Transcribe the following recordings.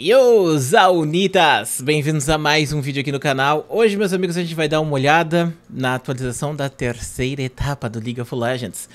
Yo, Zaunitas! Bem-vindos a mais um vídeo aqui no canal. Hoje, meus amigos, a gente vai dar uma olhada na atualização da terceira etapa do League of Legends.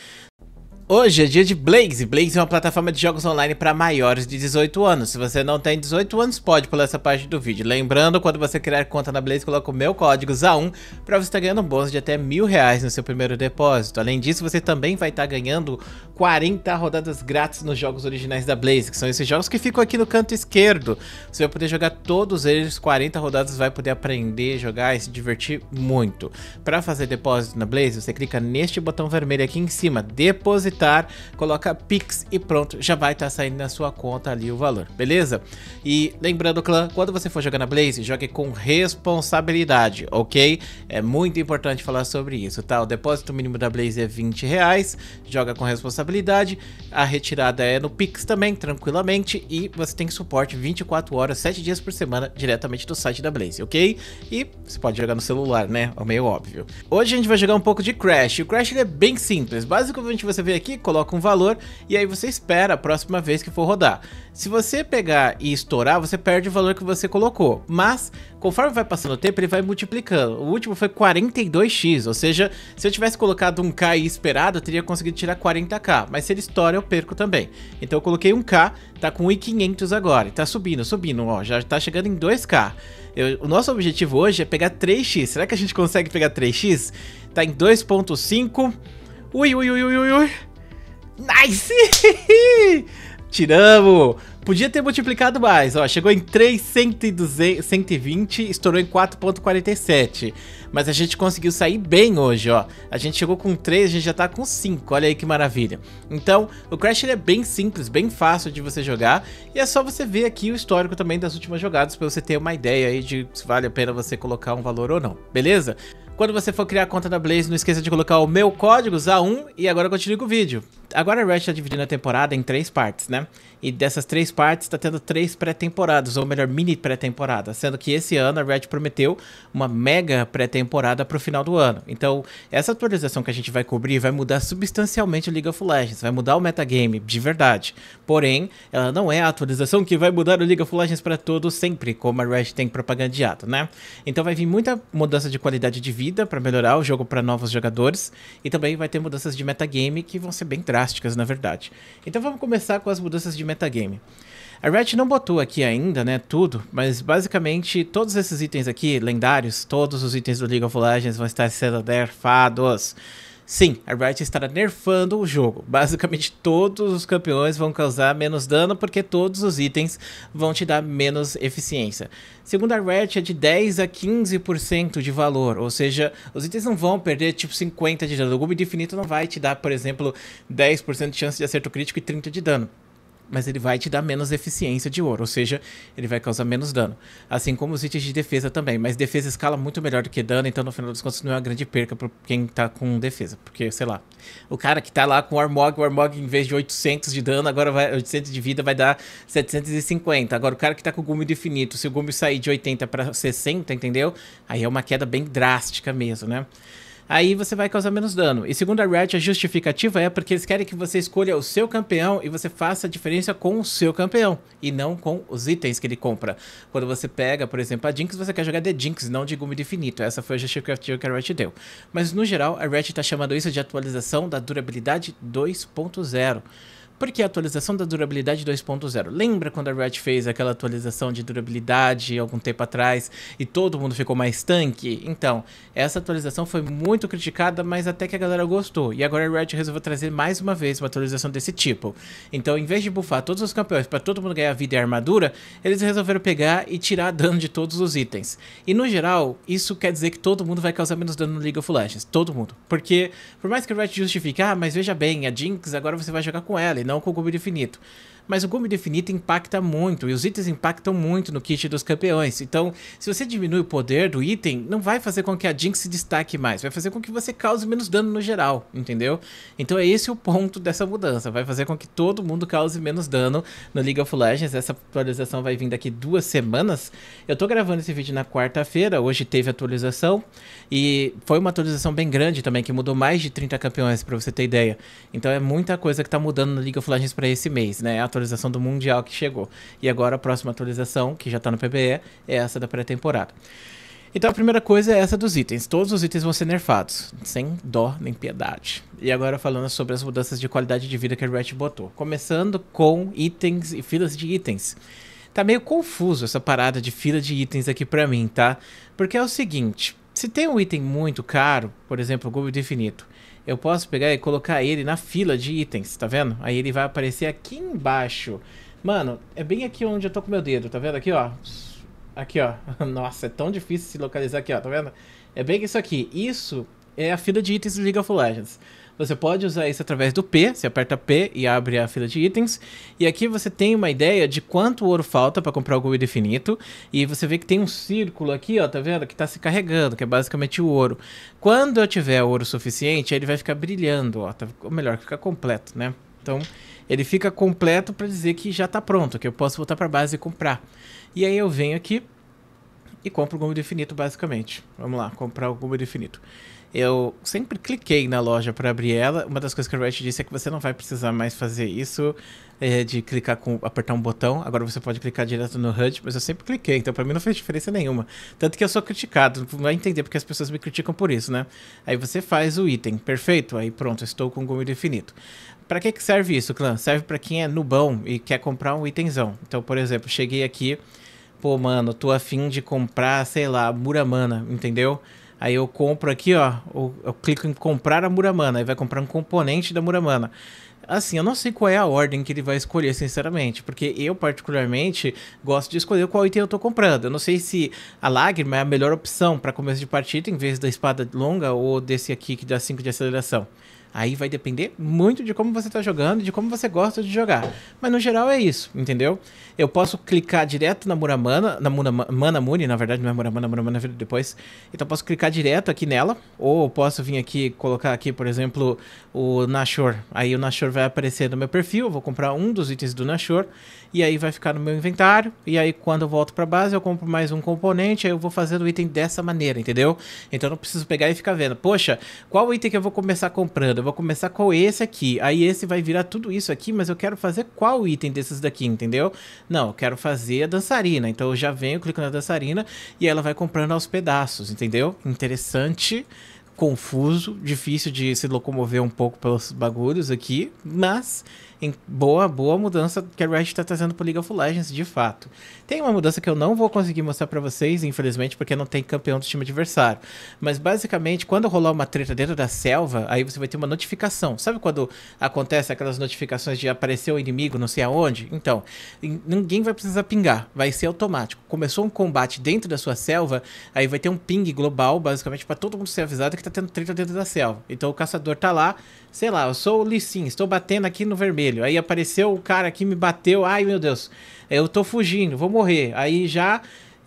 Hoje é dia de Blaze. Blaze é uma plataforma de jogos online para maiores de 18 anos. Se você não tem 18 anos, pode pular essa parte do vídeo. Lembrando, quando você criar conta na Blaze, coloca o meu código ZA1 para você estar tá ganhando um bônus de até mil reais no seu primeiro depósito. Além disso, você também vai estar tá ganhando 40 rodadas grátis nos jogos originais da Blaze, que são esses jogos que ficam aqui no canto esquerdo. Você vai poder jogar todos eles, 40 rodadas, vai poder aprender, jogar e se divertir muito. Para fazer depósito na Blaze, você clica neste botão vermelho aqui em cima, depositar Movistar, coloca Pix e pronto, já vai estar tá saindo na sua conta ali o valor, beleza? E lembrando, clã, quando você for jogar na Blaze, jogue com responsabilidade, ok? É muito importante falar sobre isso, tá? O depósito mínimo da Blaze é 20 reais, joga com responsabilidade, a retirada é no Pix também, tranquilamente, e você tem suporte 24 horas, 7 dias por semana, diretamente do site da Blaze, ok? E você pode jogar no celular, né? É meio óbvio. Hoje a gente vai jogar um pouco de Crash. O Crash é bem simples. Basicamente você vê aqui aqui, coloca um valor e aí você espera a próxima vez que for rodar. Se você pegar e estourar, você perde o valor que você colocou, mas conforme vai passando o tempo, ele vai multiplicando. O último foi 42x, ou seja, se eu tivesse colocado 1k e esperado, eu teria conseguido tirar 40k, mas se ele estoura, eu perco também. Então eu coloquei 1k, tá com 1.500 agora, e tá subindo, subindo, ó, já tá chegando em 2k. Eu, o nosso objetivo hoje é pegar 3x, será que a gente consegue pegar 3x? Tá em 2.5, ui, ui, ui, ui, ui, ui. Nice! Tiramos! Podia ter multiplicado mais, ó. Chegou em 3, 120, 120 estourou em 4.47. Mas a gente conseguiu sair bem hoje, ó. A gente chegou com 3, a gente já tá com 5. Olha aí que maravilha. Então, o Crash é bem simples, bem fácil de você jogar. E é só você ver aqui o histórico também das últimas jogadas, pra você ter uma ideia aí de se vale a pena você colocar um valor ou não. Beleza? Quando você for criar a conta da Blaze, não esqueça de colocar o meu código ZA1 e agora continue com o vídeo. Agora a Ratchet está dividindo a temporada em três partes, né? E dessas três partes está tendo três pré-temporadas, ou melhor, mini pré-temporada, sendo que esse ano a Red prometeu uma mega pré-temporada para o final do ano. Então, essa atualização que a gente vai cobrir vai mudar substancialmente o League of Legends, vai mudar o metagame de verdade. Porém, ela não é a atualização que vai mudar o League of Legends para todo sempre, como a Red tem propagandeado, né? Então vai vir muita mudança de qualidade de vida para melhorar o jogo para novos jogadores e também vai ter mudanças de metagame que vão ser bem drásticas, na verdade. Então vamos começar com as mudanças de metagame. A Riot não botou aqui ainda, né, tudo, mas basicamente todos esses itens aqui, lendários, todos os itens do League of Legends vão estar sendo nerfados. Sim, a Riot estará nerfando o jogo. Basicamente, todos os campeões vão causar menos dano porque todos os itens vão te dar menos eficiência. Segundo a Riot, é de 10 a 15% de valor, ou seja, os itens não vão perder tipo 50 de dano. O Gubi Infinito não vai te dar, por exemplo, 10% de chance de acerto crítico e 30 de dano mas ele vai te dar menos eficiência de ouro, ou seja, ele vai causar menos dano. Assim como os itens de defesa também, mas defesa escala muito melhor do que dano, então no final dos contos não é uma grande perca para quem tá com defesa, porque, sei lá, o cara que tá lá com o Armog, o Armog em vez de 800 de dano, agora vai 800 de vida vai dar 750. Agora o cara que tá com o gume infinito, se o gume sair de 80 para 60, entendeu? Aí é uma queda bem drástica mesmo, né? aí você vai causar menos dano. E segundo a Riot, a justificativa é porque eles querem que você escolha o seu campeão e você faça a diferença com o seu campeão e não com os itens que ele compra. Quando você pega, por exemplo, a Jinx, você quer jogar de Jinx, não de Gume Definito. Essa foi a justificativa que a Riot deu. Mas no geral, a Riot está chamando isso de atualização da durabilidade 2.0. Porque a atualização da durabilidade 2.0. Lembra quando a Riot fez aquela atualização de durabilidade algum tempo atrás e todo mundo ficou mais tanque? Então, essa atualização foi muito criticada, mas até que a galera gostou. E agora a Riot resolveu trazer mais uma vez uma atualização desse tipo. Então, em vez de buffar todos os campeões para todo mundo ganhar vida e armadura, eles resolveram pegar e tirar dano de todos os itens. E no geral, isso quer dizer que todo mundo vai causar menos dano no League of Legends. Todo mundo. Porque, por mais que a Riot justifique, ah, mas veja bem, a Jinx agora você vai jogar com ela e não não com o cubo de infinito mas o Gomes definido impacta muito, e os itens impactam muito no kit dos campeões. Então, se você diminui o poder do item, não vai fazer com que a Jinx se destaque mais, vai fazer com que você cause menos dano no geral, entendeu? Então é esse o ponto dessa mudança, vai fazer com que todo mundo cause menos dano no League of Legends. Essa atualização vai vir daqui duas semanas. Eu tô gravando esse vídeo na quarta-feira, hoje teve atualização, e foi uma atualização bem grande também, que mudou mais de 30 campeões, pra você ter ideia. Então é muita coisa que tá mudando no League of Legends pra esse mês, né? atualização do Mundial que chegou. E agora a próxima atualização, que já está no PBE, é essa da pré-temporada. Então a primeira coisa é essa dos itens. Todos os itens vão ser nerfados, sem dó nem piedade. E agora falando sobre as mudanças de qualidade de vida que a Riot botou. Começando com itens e filas de itens. Tá meio confuso essa parada de fila de itens aqui pra mim, tá? Porque é o seguinte, se tem um item muito caro, por exemplo, o Globo Infinito, eu posso pegar e colocar ele na fila de itens, tá vendo? Aí ele vai aparecer aqui embaixo. Mano, é bem aqui onde eu tô com meu dedo, tá vendo? Aqui, ó. Aqui, ó. Nossa, é tão difícil se localizar aqui, ó, tá vendo? É bem isso aqui. Isso é a fila de itens do League of Legends. Você pode usar isso através do P, você aperta P e abre a fila de itens. E aqui você tem uma ideia de quanto ouro falta para comprar o Gold Infinito. E você vê que tem um círculo aqui, ó, tá vendo? Que tá se carregando, que é basicamente o ouro. Quando eu tiver ouro suficiente, ele vai ficar brilhando, ó. Tá, ou melhor, fica completo, né? Então, ele fica completo para dizer que já tá pronto, que eu posso voltar para base e comprar. E aí eu venho aqui e compro o gomo infinito, basicamente. Vamos lá, comprar o gomo infinito. Eu sempre cliquei na loja para abrir ela. Uma das coisas que o Riot disse é que você não vai precisar mais fazer isso é, de clicar com apertar um botão. Agora você pode clicar direto no HUD, mas eu sempre cliquei, então para mim não fez diferença nenhuma. Tanto que eu sou criticado, não vai entender porque as pessoas me criticam por isso, né? Aí você faz o item, perfeito, aí pronto, estou com o gume infinito. Para que, que serve isso, clã? Serve para quem é nubão e quer comprar um itenzão. Então, por exemplo, cheguei aqui, pô, mano, tô afim de comprar, sei lá, Muramana, entendeu? Aí eu compro aqui, ó, eu, eu clico em comprar a Muramana, aí vai comprar um componente da Muramana. Assim, eu não sei qual é a ordem que ele vai escolher, sinceramente, porque eu, particularmente, gosto de escolher qual item eu tô comprando. Eu não sei se a Lágrima é a melhor opção para começo de partida, em vez da espada longa ou desse aqui que dá 5 de aceleração. Aí vai depender muito de como você está jogando, de como você gosta de jogar. Mas no geral é isso, entendeu? Eu posso clicar direto na Muramana, na mana Muni, na verdade não é Muramana, Muramana é vira depois. Então posso clicar direto aqui nela, ou posso vir aqui colocar aqui, por exemplo, o Nashor. Aí o Nashor vai aparecer no meu perfil, eu vou comprar um dos itens do Nashor, e aí vai ficar no meu inventário, e aí quando eu volto para base eu compro mais um componente, aí eu vou fazendo o item dessa maneira, entendeu? Então eu não preciso pegar e ficar vendo, poxa, qual item que eu vou começar comprando? eu vou começar com esse aqui. Aí esse vai virar tudo isso aqui, mas eu quero fazer qual item desses daqui, entendeu? Não, eu quero fazer a dançarina. Então eu já venho, clico na dançarina e ela vai comprando aos pedaços, entendeu? Interessante confuso, difícil de se locomover um pouco pelos bagulhos aqui, mas em boa, boa mudança que a Riot tá trazendo pro League of Legends, de fato. Tem uma mudança que eu não vou conseguir mostrar para vocês, infelizmente, porque não tem campeão do time adversário. Mas basicamente, quando rolar uma treta dentro da selva, aí você vai ter uma notificação. Sabe quando acontece aquelas notificações de aparecer o inimigo, não sei aonde? Então, ninguém vai precisar pingar, vai ser automático. Começou um combate dentro da sua selva, aí vai ter um ping global, basicamente, para todo mundo ser avisado que tá tendo treta dentro da selva. Então o caçador tá lá, sei lá, eu sou o Lee Sin, estou batendo aqui no vermelho Aí apareceu o cara aqui, me bateu. Ai, meu Deus, eu tô fugindo, vou morrer. Aí já.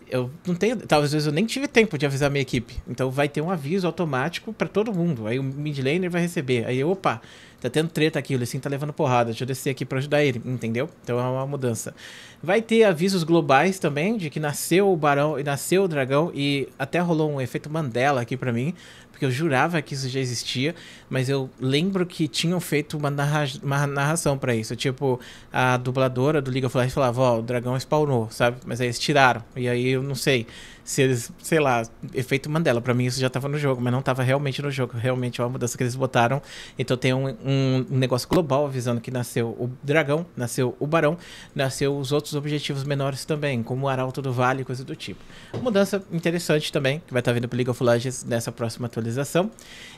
Eu não tenho. Talvez eu nem tive tempo de avisar minha equipe. Então vai ter um aviso automático para todo mundo. Aí o mid laner vai receber. Aí, opa, Tá tendo treta aqui, o Lucinho tá levando porrada. Deixa eu descer aqui para ajudar ele, entendeu? Então é uma mudança. Vai ter avisos globais também de que nasceu o barão e nasceu o dragão e até rolou um efeito Mandela aqui para mim, porque eu jurava que isso já existia, mas eu lembro que tinham feito uma, narra uma narração para isso. Tipo, a dubladora do League of Legends falava, ó, oh, o dragão spawnou, sabe? Mas aí eles tiraram, e aí eu não sei se eles, sei lá, efeito Mandela, para mim isso já tava no jogo, mas não tava realmente no jogo, realmente é uma mudança que eles botaram. Então tem um, um, negócio global avisando que nasceu o dragão, nasceu o barão, nasceu os outros objetivos menores também, como o Arauto do Vale e coisa do tipo. Mudança interessante também, que vai estar tá vindo pro League of Legends nessa próxima atualização.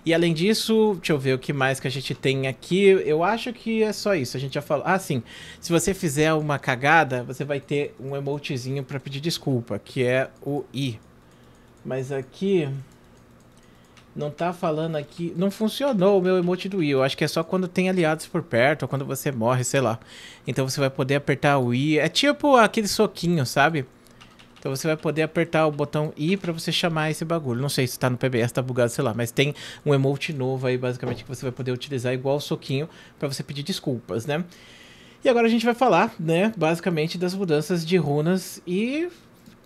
E além disso, deixa eu ver o que mais que a gente tem aqui. Eu acho que é só isso. A gente já falou. Ah, sim. Se você fizer uma cagada, você vai ter um emotezinho para pedir desculpa, que é o I. Mas aqui não tá falando aqui. Não funcionou o meu emote do I. Eu acho que é só quando tem aliados por perto, ou quando você morre, sei lá. Então você vai poder apertar o I. É tipo aquele soquinho, sabe? Então você vai poder apertar o botão I para você chamar esse bagulho. Não sei se tá no PBS, tá bugado, sei lá. Mas tem um emote novo aí, basicamente, que você vai poder utilizar igual o soquinho para você pedir desculpas, né? E agora a gente vai falar, né, basicamente das mudanças de runas e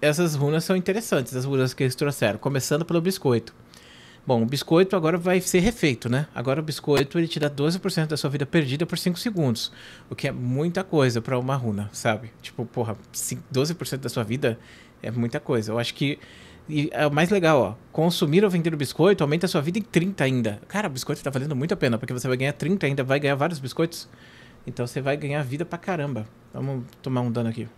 essas runas são interessantes, as runas que eles trouxeram, começando pelo biscoito. Bom, o biscoito agora vai ser refeito, né? Agora o biscoito ele te dá 12% da sua vida perdida por 5 segundos, o que é muita coisa para uma runa, sabe? Tipo, porra, 12% da sua vida é muita coisa. Eu acho que e é o mais legal, ó, consumir ou vender o biscoito aumenta a sua vida em 30 ainda. Cara, o biscoito tá valendo muito a pena, porque você vai ganhar 30 ainda, vai ganhar vários biscoitos. Então você vai ganhar vida pra caramba. Vamos tomar um dano aqui.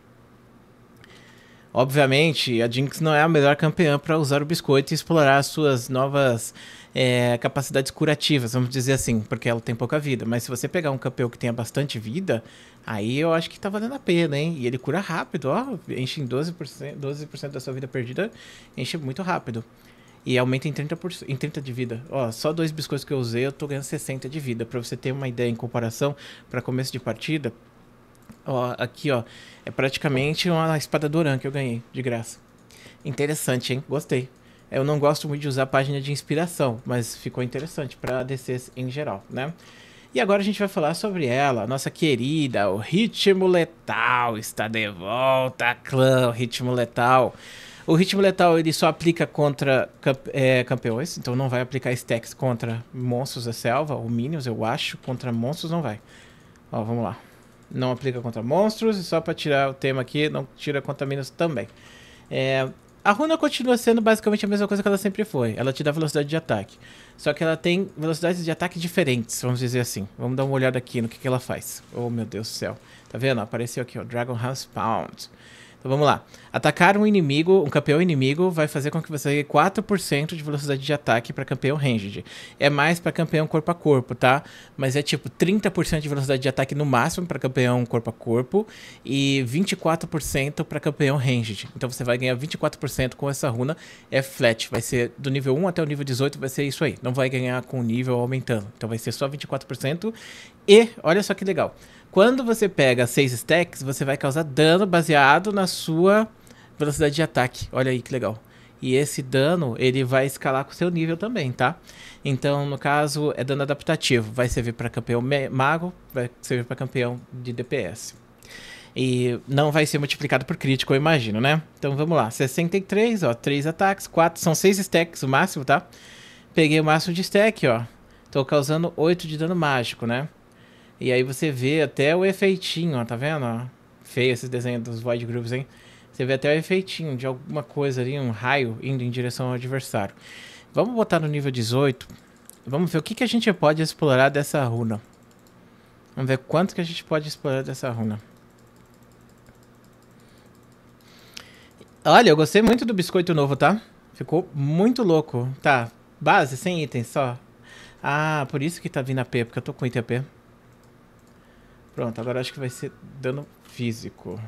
Obviamente, a Jinx não é a melhor campeã para usar o biscoito e explorar suas novas é, capacidades curativas, vamos dizer assim, porque ela tem pouca vida. Mas se você pegar um campeão que tenha bastante vida, aí eu acho que tá valendo a pena, hein? E ele cura rápido, ó. Enche em 12%, 12 da sua vida perdida, enche muito rápido. E aumenta em 30%, em 30 de vida. Ó, só dois biscoitos que eu usei, eu tô ganhando 60 de vida. Para você ter uma ideia em comparação, para começo de partida, Ó, aqui, ó. É praticamente uma espada Doran que eu ganhei, de graça. Interessante, hein? Gostei. Eu não gosto muito de usar página de inspiração, mas ficou interessante para ADCs em geral, né? E agora a gente vai falar sobre ela, nossa querida, o Ritmo Letal está de volta, clã, o Ritmo Letal. O Ritmo Letal ele só aplica contra é, campeões, então não vai aplicar stacks contra monstros da selva, ou minions, eu acho, contra monstros não vai. Ó, vamos lá não aplica contra monstros. E só para tirar o tema aqui, não tira contra minas também. É, a runa continua sendo basicamente a mesma coisa que ela sempre foi. Ela te dá velocidade de ataque. Só que ela tem velocidades de ataque diferentes, vamos dizer assim. Vamos dar uma olhada aqui no que, que ela faz. Oh, meu Deus do céu. Tá vendo? Apareceu aqui, o Dragon House Pound. Então vamos lá. Atacar um inimigo, um campeão inimigo, vai fazer com que você ganhe 4% de velocidade de ataque para campeão ranged. É mais para campeão corpo a corpo, tá? Mas é tipo 30% de velocidade de ataque no máximo para campeão corpo a corpo e 24% para campeão ranged. Então você vai ganhar 24% com essa runa. É flat, vai ser do nível 1 até o nível 18, vai ser isso aí. Não vai ganhar com o nível aumentando. Então vai ser só 24%. E olha só que legal. Quando você pega seis stacks, você vai causar dano baseado na sua velocidade de ataque. Olha aí que legal. E esse dano, ele vai escalar com o seu nível também, tá? Então, no caso, é dano adaptativo. Vai servir para campeão mago, vai servir para campeão de DPS. E não vai ser multiplicado por crítico, eu imagino, né? Então vamos lá, 63, ó, 3 ataques, 4, são 6 stacks o máximo, tá? Peguei o máximo de stack, ó. Tô causando 8 de dano mágico, né? E aí você vê até o efeitinho, ó, tá vendo? Feio esse desenho dos Void Grooves, hein? Você vê até o efeitinho de alguma coisa ali, um raio indo em direção ao adversário. Vamos botar no nível 18. Vamos ver o que, que a gente pode explorar dessa runa. Vamos ver quanto que a gente pode explorar dessa runa. Olha, eu gostei muito do biscoito novo, tá? Ficou muito louco. Tá, base, sem itens só. Ah, por isso que tá vindo AP, porque eu tô com item AP. Pronto, agora acho que vai ser dano físico.